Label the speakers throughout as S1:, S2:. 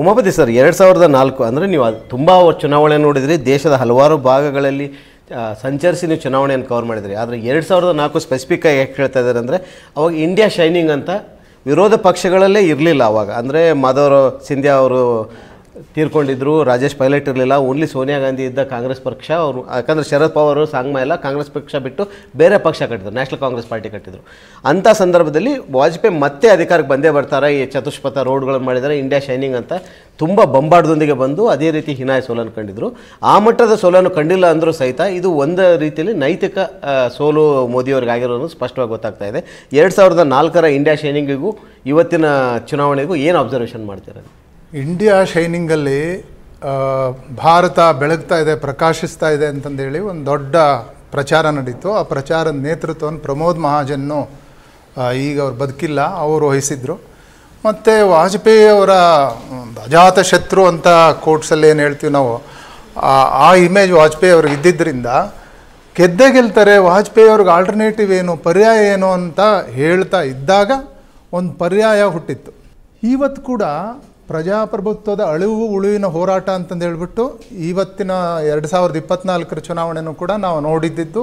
S1: Umapathi sir ಎರಡು ಸಾವಿರದ ನಾಲ್ಕು ಅಂದರೆ ನೀವು ಅದು ತುಂಬ ಚುನಾವಣೆ ನೋಡಿದರೆ ದೇಶದ ಹಲವಾರು ಭಾಗಗಳಲ್ಲಿ ಸಂಚರಿಸಿ ನೀವು ಚುನಾವಣೆಯನ್ನು ಕವರ್ ಮಾಡಿದ್ರಿ ಆದರೆ ಎರಡು ಸಾವಿರದ ನಾಲ್ಕು ಸ್ಪೆಸಿಫಿಕ್ಕಾಗಿ ಯಾಕೆ ಹೇಳ್ತಾ ಇದ್ದಾರೆ ಅಂದರೆ ಅವಾಗ ಇಂಡಿಯಾ ಶೈನಿಂಗ್ ಅಂತ ವಿರೋಧ ಪಕ್ಷಗಳಲ್ಲೇ ಇರಲಿಲ್ಲ ಅವಾಗ ಅಂದರೆ ಮಾಧವರು ಸಿಂಧ್ಯಾ ಅವರು ತೀರ್ಕೊಂಡಿದ್ರು ರಾಜೇಶ್ ಪೈಲಟ್ ಇರಲಿಲ್ಲ ಓನ್ಲಿ ಸೋನಿಯಾ ಗಾಂಧಿ ಇದ್ದ ಕಾಂಗ್ರೆಸ್ ಪಕ್ಷ ಅವರು ಯಾಕಂದರೆ ಶರದ್ ಪವಾರ್ ಸಾಂಗ್ಮ ಎಲ್ಲ ಕಾಂಗ್ರೆಸ್ ಪಕ್ಷ ಬಿಟ್ಟು ಬೇರೆ ಪಕ್ಷ ಕಟ್ಟಿದ್ರು ನ್ಯಾಷನಲ್ ಕಾಂಗ್ರೆಸ್ ಪಾರ್ಟಿ ಕಟ್ಟಿದ್ರು ಅಂಥ ಸಂದರ್ಭದಲ್ಲಿ ವಾಜಪೇಯಿ ಮತ್ತೆ ಅಧಿಕಾರಕ್ಕೆ ಬಂದೇ ಬರ್ತಾರೆ ಈ ಚತುಷ್ಪಥ ರೋಡ್ಗಳನ್ನು ಮಾಡಿದರೆ ಇಂಡಿಯಾ ಶೈನಿಂಗ್ ಅಂತ ತುಂಬ ಬಂಬಾಡದೊಂದಿಗೆ ಬಂದು ಅದೇ ರೀತಿ ಹಿನಾಯ ಸೋಲನ್ನು ಕಂಡಿದ್ರು ಆ ಮಟ್ಟದ ಸೋಲನ್ನು ಕಂಡಿಲ್ಲ ಅಂದರೂ ಸಹಿತ ಇದು ಒಂದು ರೀತಿಯಲ್ಲಿ ನೈತಿಕ ಸೋಲು ಮೋದಿಯವ್ರಿಗೆ ಆಗಿರೋದು ಸ್ಪಷ್ಟವಾಗಿ ಗೊತ್ತಾಗ್ತಾ ಇದೆ ಎರಡು ಸಾವಿರದ ನಾಲ್ಕರ ಇಂಡಿಯಾ ಶೈನಿಂಗಿಗೂ ಇವತ್ತಿನ ಚುನಾವಣೆಗೂ ಏನು ಅಬ್ಸರ್ವೇಷನ್ ಮಾಡ್ತೀರ
S2: ಇಂಡಿಯಾ ಶೈನಿಂಗಲ್ಲಿ ಭಾರತ ಬೆಳಗ್ತಾ ಇದೆ ಪ್ರಕಾಶಿಸ್ತಾ ಇದೆ ಅಂತಂದೇಳಿ ಒಂದು ದೊಡ್ಡ ಪ್ರಚಾರ ನಡೀತು ಆ ಪ್ರಚಾರದ ನೇತೃತ್ವವನ್ನು ಪ್ರಮೋದ್ ಮಹಾಜನ್ನು ಈಗ ಅವ್ರು ಬದುಕಿಲ್ಲ ಅವರು ವಹಿಸಿದ್ರು ಮತ್ತು ವಾಜಪೇಯಿ ಅವರ ಅಜಾತ ಶತ್ರು ಅಂತ ಕೋರ್ಟ್ಸಲ್ಲಿ ಏನು ಹೇಳ್ತೀವಿ ನಾವು ಆ ಇಮೇಜ್ ವಾಜಪೇಯಿ ಅವ್ರಿಗೆ ಇದ್ದಿದ್ದರಿಂದ ಗೆದ್ದೇ ಗೆಲ್ತಾರೆ ವಾಜಪೇಯಿ ಅವ್ರಿಗೆ ಆಲ್ಟರ್ನೇಟಿವ್ ಏನು ಪರ್ಯಾಯ ಏನು ಅಂತ ಹೇಳ್ತಾ ಇದ್ದಾಗ ಒಂದು ಪರ್ಯಾಯ ಹುಟ್ಟಿತ್ತು ಇವತ್ತು ಕೂಡ ಪ್ರಜಾಪ್ರಭುತ್ವದ ಅಳಿವು ಉಳುವಿನ ಹೋರಾಟ ಅಂತಂದು ಹೇಳ್ಬಿಟ್ಟು ಇವತ್ತಿನ ಎರಡು ಸಾವಿರದ ಇಪ್ಪತ್ನಾಲ್ಕರ ಚುನಾವಣೆಯೂ ಕೂಡ ನಾವು ನೋಡಿದ್ದಿದ್ದು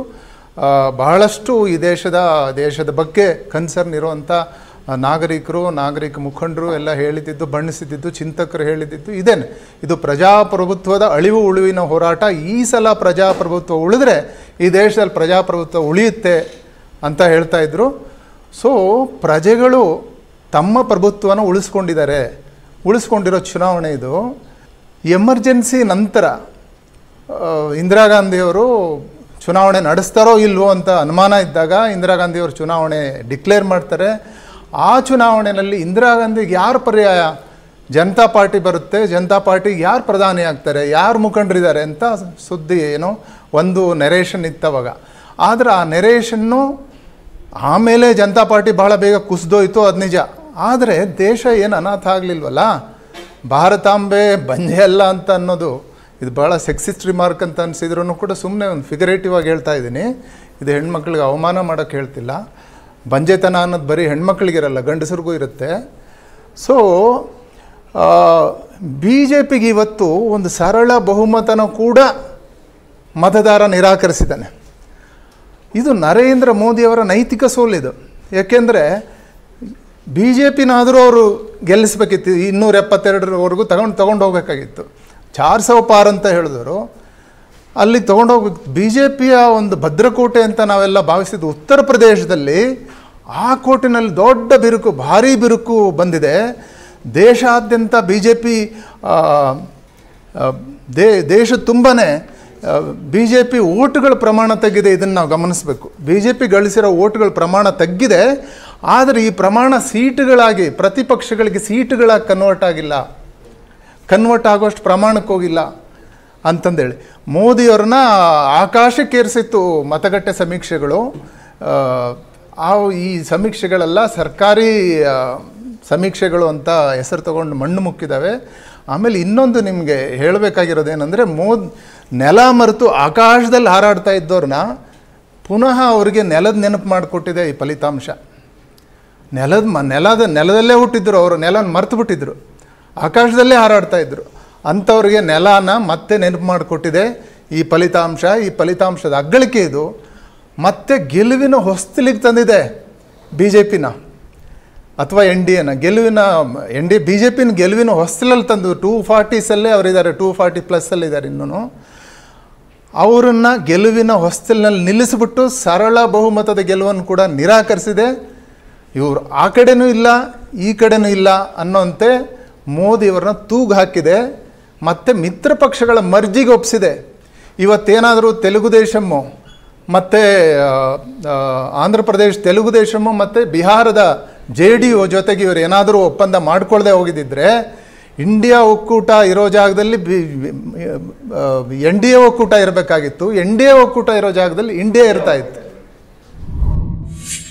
S2: ಬಹಳಷ್ಟು ಈ ದೇಶದ ದೇಶದ ಬಗ್ಗೆ ಕನ್ಸರ್ನ್ ಇರುವಂಥ ನಾಗರಿಕರು ನಾಗರಿಕ ಮುಖಂಡರು ಎಲ್ಲ ಹೇಳಿದ್ದು ಬಣ್ಣಿಸಿದ್ದು ಚಿಂತಕರು ಹೇಳಿದ್ದಿದ್ದು ಇದೇನೆ ಇದು ಪ್ರಜಾಪ್ರಭುತ್ವದ ಅಳಿವು ಉಳುವಿನ ಹೋರಾಟ ಈ ಸಲ ಪ್ರಜಾಪ್ರಭುತ್ವ ಉಳಿದ್ರೆ ಈ ದೇಶದಲ್ಲಿ ಪ್ರಜಾಪ್ರಭುತ್ವ ಉಳಿಯುತ್ತೆ ಅಂತ ಹೇಳ್ತಾಯಿದ್ರು ಸೊ ಪ್ರಜೆಗಳು ತಮ್ಮ ಪ್ರಭುತ್ವನ ಉಳಿಸ್ಕೊಂಡಿದ್ದಾರೆ ಉಳಿಸ್ಕೊಂಡಿರೋ ಚುನಾವಣೆ ಇದು ಎಮರ್ಜೆನ್ಸಿ ನಂತರ ಇಂದಿರಾ ಗಾಂಧಿಯವರು ಚುನಾವಣೆ ನಡೆಸ್ತಾರೋ ಇಲ್ವೋ ಅಂತ ಅನುಮಾನ ಇದ್ದಾಗ ಇಂದಿರಾ ಗಾಂಧಿಯವರು ಚುನಾವಣೆ ಡಿಕ್ಲೇರ್ ಮಾಡ್ತಾರೆ ಆ ಚುನಾವಣೆಯಲ್ಲಿ ಇಂದಿರಾ ಗಾಂಧಿಗೆ ಯಾರು ಪರ್ಯಾಯ ಜನತಾ ಪಾರ್ಟಿ ಬರುತ್ತೆ ಜನತಾ ಪಾರ್ಟಿಗೆ ಯಾರು ಪ್ರಧಾನಿ ಆಗ್ತಾರೆ ಯಾರು ಮುಖಂಡರಿದ್ದಾರೆ ಅಂತ ಸುದ್ದಿ ಏನೋ ಒಂದು ನೆರೇಷನ್ ಇತ್ತವಾಗ ಆದರೆ ಆ ನೆರೇಷನ್ನು ಆಮೇಲೆ ಜನತಾ ಪಾರ್ಟಿ ಬಹಳ ಬೇಗ ಕುಸಿದೋಯ್ತು ಅದು ನಿಜ ಆದರೆ ದೇಶ ಏನು ಅನಾಥ ಆಗಲಿಲ್ವಲ್ಲ ಭಾರತಾಂಬೆ ಬಂಜೆ ಅಲ್ಲ ಅಂತ ಅನ್ನೋದು ಇದು ಭಾಳ ಸೆಕ್ಸಿಸ್ಟ್ ರಿಮಾರ್ಕ್ ಅಂತ ಅನಿಸಿದ್ರು ಕೂಡ ಸುಮ್ಮನೆ ಒಂದು ಫಿಗರೇಟಿವ್ ಆಗಿ ಹೇಳ್ತಾ ಇದ್ದೀನಿ ಇದು ಹೆಣ್ಮಕ್ಳಿಗೆ ಅವಮಾನ ಮಾಡೋಕ್ಕೆ ಹೇಳ್ತಿಲ್ಲ ಬಂಜೆತನ ಅನ್ನೋದು ಬರೀ ಹೆಣ್ಮಕ್ಳಿಗಿರಲ್ಲ ಗಂಡಸರಿಗೂ ಇರುತ್ತೆ ಸೊ ಬಿ ಜೆ ಪಿಗೆ ಇವತ್ತು ಒಂದು ಸರಳ ಬಹುಮತನ ಕೂಡ ಮತದಾರ ನಿರಾಕರಿಸಿದ್ದಾನೆ ಇದು ನರೇಂದ್ರ ಮೋದಿಯವರ ನೈತಿಕ ಸೋಲಿದು ಏಕೆಂದರೆ ಬಿ ಜೆ ಪಿನಾದರೂ ಅವರು ಗೆಲ್ಲಿಸಬೇಕಿತ್ತು ಇನ್ನೂರ ಎಪ್ಪತ್ತೆರಡರವರೆಗೂ ತಗೊಂಡು ತೊಗೊಂಡು ಹೋಗಬೇಕಾಗಿತ್ತು ಚಾರ್ ಸೌ ಪಾರ್ ಅಂತ ಹೇಳಿದ್ರು ಅಲ್ಲಿ ತೊಗೊಂಡೋಗ್ಬೇಕು ಬಿ ಜೆ ಪಿಯ ಒಂದು ಭದ್ರಕೋಟೆ ಅಂತ ನಾವೆಲ್ಲ ಭಾವಿಸಿದ್ದು ಉತ್ತರ ಪ್ರದೇಶದಲ್ಲಿ ಆ ಕೋಟಿನಲ್ಲಿ ದೊಡ್ಡ ಬಿರುಕು ಭಾರೀ ಬಿರುಕು ಬಂದಿದೆ ದೇಶಾದ್ಯಂತ ಬಿ ಜೆ ಪಿ ದೇ ದೇಶ ತುಂಬಾ ಬಿ ಜೆ ಪಿ ಓಟುಗಳ ಪ್ರಮಾಣ ತಗ್ಗಿದೆ ಇದನ್ನು ನಾವು ಗಮನಿಸಬೇಕು ಬಿ ಜೆ ಪಿ ಗಳಿಸಿರೋ ಓಟುಗಳ ಪ್ರಮಾಣ ತಗ್ಗಿದೆ ಆದರೆ ಈ ಪ್ರಮಾಣ ಸೀಟುಗಳಾಗಿ ಪ್ರತಿಪಕ್ಷಗಳಿಗೆ ಸೀಟುಗಳಾಗಿ ಕನ್ವರ್ಟ್ ಆಗಿಲ್ಲ ಕನ್ವರ್ಟ್ ಆಗೋಷ್ಟು ಪ್ರಮಾಣಕ್ಕೆ ಹೋಗಿಲ್ಲ ಅಂತಂದೇಳಿ ಮೋದಿಯವ್ರನ್ನ ಆಕಾಶಕ್ಕೇರಿಸಿತ್ತು ಮತಗಟ್ಟೆ ಸಮೀಕ್ಷೆಗಳು ಆ ಈ ಸಮೀಕ್ಷೆಗಳೆಲ್ಲ ಸರ್ಕಾರಿ ಸಮೀಕ್ಷೆಗಳು ಅಂತ ಹೆಸರು ತಗೊಂಡು ಮಣ್ಣು ಮುಕ್ಕಿದ್ದಾವೆ ಆಮೇಲೆ ಇನ್ನೊಂದು ನಿಮಗೆ ಹೇಳಬೇಕಾಗಿರೋದೇನೆಂದರೆ ಮೋದಿ ನೆಲ ಮರೆತು ಆಕಾಶದಲ್ಲಿ ಹಾರಾಡ್ತಾ ಇದ್ದವ್ರನ್ನ ಪುನಃ ಅವರಿಗೆ ನೆಲದ ನೆನಪು ಮಾಡಿಕೊಟ್ಟಿದೆ ಈ ಫಲಿತಾಂಶ ನೆಲದ ಮ ನೆಲದ ನೆಲದಲ್ಲೇ ಹುಟ್ಟಿದ್ರು ಅವರು ನೆಲನ ಮರ್ತು ಬಿಟ್ಟಿದ್ರು ಆಕಾಶದಲ್ಲೇ ಹಾರಾಡ್ತಾ ಇದ್ರು ಅಂಥವ್ರಿಗೆ ನೆಲನ ಮತ್ತೆ ನೆನಪು ಮಾಡಿಕೊಟ್ಟಿದೆ ಈ ಫಲಿತಾಂಶ ಈ ಫಲಿತಾಂಶದ ಅಗ್ಗಳಿಕೆ ಇದು ಮತ್ತೆ ಗೆಲುವಿನ ಹೊಸ್ತಿಲಿಗೆ ತಂದಿದೆ ಬಿ ಜೆ ಪಿನ ಅಥವಾ ಎನ್ ಡಿ ಎನ ಗೆಲುವಿನ ಎನ್ ಡಿ ಬಿ ಜೆ ಪಿನ ಗೆಲುವಿನ ಹೊಸ್ತಿಲಲ್ಲಿ ತಂದು ಟೂ ಫಾರ್ಟೀಸಲ್ಲೇ ಅವರಿದ್ದಾರೆ ಟೂ ಫಾರ್ಟಿ ಪ್ಲಸ್ಸಲ್ಲಿದ್ದಾರೆ ಇನ್ನೂ ಅವರನ್ನು ಗೆಲುವಿನ ಹೊಸ್ತಿಲಿನಲ್ಲಿ ನಿಲ್ಲಿಸಿಬಿಟ್ಟು ಸರಳ ಬಹುಮತದ ಗೆಲುವನ್ನು ಕೂಡ ನಿರಾಕರಿಸಿದೆ ಇವರು ಆ ಕಡೆನೂ ಇಲ್ಲ ಈ ಕಡೆನೂ ಇಲ್ಲ ಅನ್ನೋಂತೆ ಅವ್ರನ್ನ ತೂಗು ಹಾಕಿದೆ ಮತ್ತು ಮಿತ್ರ ಪಕ್ಷಗಳ ಮರ್ಜಿಗೆ ಒಪ್ಪಿಸಿದೆ ಇವತ್ತೇನಾದರೂ ತೆಲುಗು ದೇಶಮ್ಮು ಮತ್ತು ಆಂಧ್ರ ಪ್ರದೇಶ ತೆಲುಗು ದೇಶಮ್ಮು ಮತ್ತು ಬಿಹಾರದ ಜೆ ಡಿ ಯು ಜೊತೆಗೆ ಇವರು ಏನಾದರೂ ಒಪ್ಪಂದ ಮಾಡಿಕೊಳ್ಳದೆ ಹೋಗಿದ್ದಿದ್ರೆ ಇಂಡಿಯಾ ಒಕ್ಕೂಟ ಇರೋ ಜಾಗದಲ್ಲಿ ಬಿ ಎನ್ ಡಿ ಎ ಒಕ್ಕೂಟ ಇರಬೇಕಾಗಿತ್ತು ಎನ್ ಡಿ ಎ ಒಕ್ಕೂಟ ಇರೋ ಜಾಗದಲ್ಲಿ ಇಂಡಿಯಾ ಇರ್ತಾಯಿತ್ತು